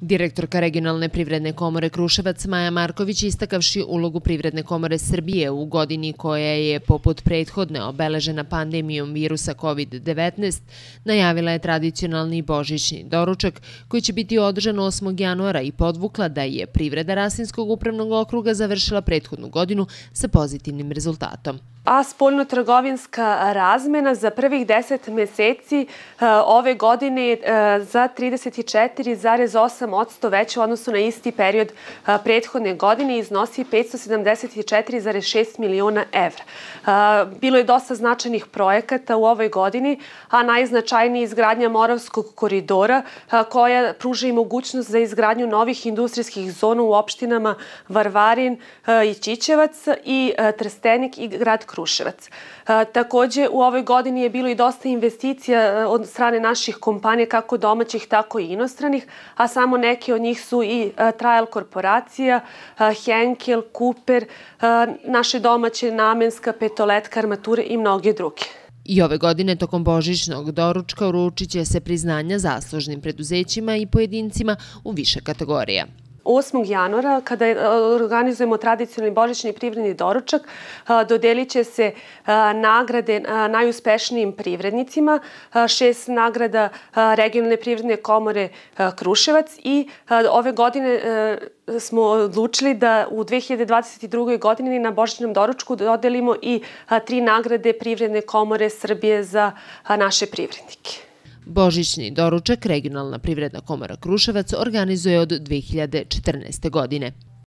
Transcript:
Direktorka regionalne privredne komore Kruševac Maja Marković istakavši ulogu privredne komore Srbije u godini koja je poput prethodne obeležena pandemijom virusa COVID-19 najavila je tradicionalni božićni doručak koji će biti održan 8. januara i podvukla da je privreda Rasinskog upravnog okruga završila prethodnu godinu sa pozitivnim rezultatom a spoljnotrgovinska razmena za prvih 10 meseci e, ove godine je e, za 34,8% veće u odnosu na isti period e, prethodne godine i iznosi 574,6 miliona evra. Bilo je dosta značajnih projekata u ovoj godini, a najznačajniji je izgradnja Moravskog koridora koja pruža i mogućnost za izgradnju novih industrijskih zona u opštinama Varvarin i Ćićevac i Trstenik i grad Kraljevo Kruševac. E, takođe, u ovoj godini je bilo i dosta investicija e, od strane naših kompanija, kako domaćih, tako i inostranih, a samo neke od njih su i e, Trial Korporacija, Henkel, Cooper, naše domaće namenska petoletka, armature i mnoge druge. I ove godine tokom božićnog doručka uručit će se priznanja zaslužnim preduzećima i pojedincima u više kategorija. 8. januara, kada e, organizujemo tradicionalni božićni privredni doručak, e, dodelit će se e, nagrade najuspešnijim privrednicima, šest nagrada regionalne privredne komore Kruševac i ove godine smo odlučili da u 2022. godini na Božićnom doručku dodelimo i tri nagrade Privredne komore Srbije za naše privrednike. Božićni doručak Regionalna privredna komora Kruševac organizuje od 2014. godine.